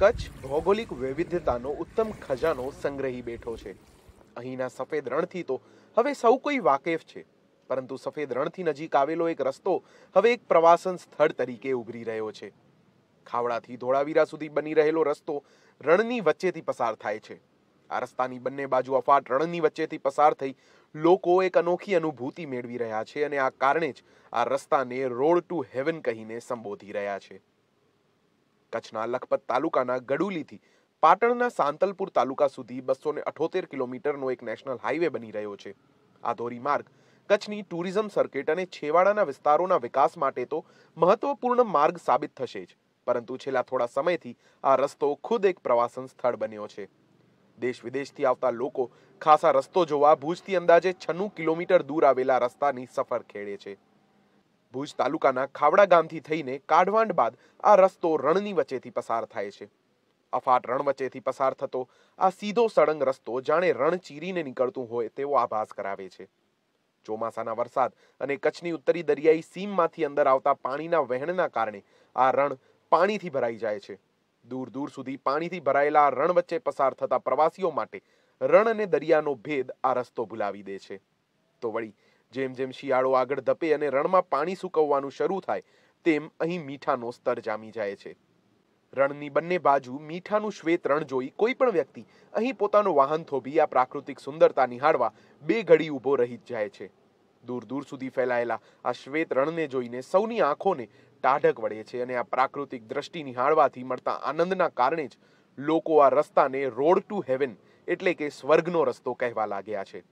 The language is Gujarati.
કચ્છ ભૌગોલિક વૈવિધ્યતાનો ઉત્તમ ખજાનો સંગ્રહી બેઠો છે અહીંના સફેદ રણથી તો હવે સૌ કોઈ વાકેફ છે પરંતુ સફેદ રણથી નજીક આવેલો એક રસ્તો હવે એક પ્રવાસન સ્થળ તરીકે ઉભરી રહ્યો છે ખાવડાથી ધોળાવીરા સુધી બની રહેલો રસ્તો રણની વચ્ચેથી પસાર થાય છે આ રસ્તાની બંને બાજુ અફાટ રણની વચ્ચેથી પસાર થઈ લોકો એક અનોખી અનુભૂતિ મેળવી રહ્યા છે અને આ કારણે જ આ રસ્તાને રોડ ટુ હેવન કહીને સંબોધી રહ્યા છે કચ્છના લખપત તાલુકાના ગડુલીથી પાટણના સાંતલપુર તાલુકા સુધી બસો ને અઠોતેર કિલોમીટરનો એક નેશનલ હાઈવે બની રહ્યો છે આ ધોરીમાર્ગ કચ્છની ટુરિઝમ સર્કિટ અને છેવાડાના વિસ્તારોના વિકાસ માટે તો મહત્વપૂર્ણ માર્ગ સાબિત થશે જ પરંતુ છેલ્લા થોડા સમયથી આ રસ્તો ખુદ એક પ્રવાસન સ્થળ બન્યો છે દેશ વિદેશથી આવતા લોકો ખાસા રસ્તો જોવા ભુજથી અંદાજે છન્નું કિલોમીટર દૂર આવેલા રસ્તાની સફર ખેડે છે ભુજ તાલુકાના ખાવડા ગામથી થઈને કાઢવાંડ બાદ આ રસ્તો રણની વચ્ચેથી પસાર થાય છે અફાટ રણ વચ્ચેથી પસાર થતો આ સીધો સળંગ રસ્તો જાણે રણ ચીરીને નીકળતું હોય તેવો આભાસ કરાવે છે ચોમાસાના વરસાદ અને કચ્છની ઉત્તરી દરિયાઈ સીમમાંથી અંદર આવતા પાણીના વહેણના કારણે આ રણ પાણીથી ભરાઈ જાય છે દૂર દૂર સુધી પાણીથી ભરાયેલા રણ વચ્ચે પસાર થતા પ્રવાસીઓ માટે રણ અને દરિયાનો ભેદ આ રસ્તો ભૂલાવી દે છે તો વળી જેમ જેમ શિયાળો આગળ ધપે અને રણમાં પાણી સુકવવાનું શરૂ થાય તેમ અહીં મીઠાનો સ્તર જામી જાય છે રણની બંને બાજુ મીઠાનું શ્વેત રણ જોઈ કોઈ પણ વ્યક્તિ અહીં પોતાનું વાહન થોભી આ પ્રાકૃતિક સુંદરતા નિહાળવા બે ઘડી ઊભો રહી જ જાય છે દૂર દૂર સુધી ફેલાયેલા આ શ્વેત રણને જોઈને સૌની આંખોને ટાઢક વળે છે અને આ પ્રાકૃતિક દ્રષ્ટિ નિહાળવાથી મળતા આનંદના કારણે જ લોકો આ રસ્તાને રોડ ટુ હેવન એટલે કે સ્વર્ગનો રસ્તો કહેવા લાગ્યા છે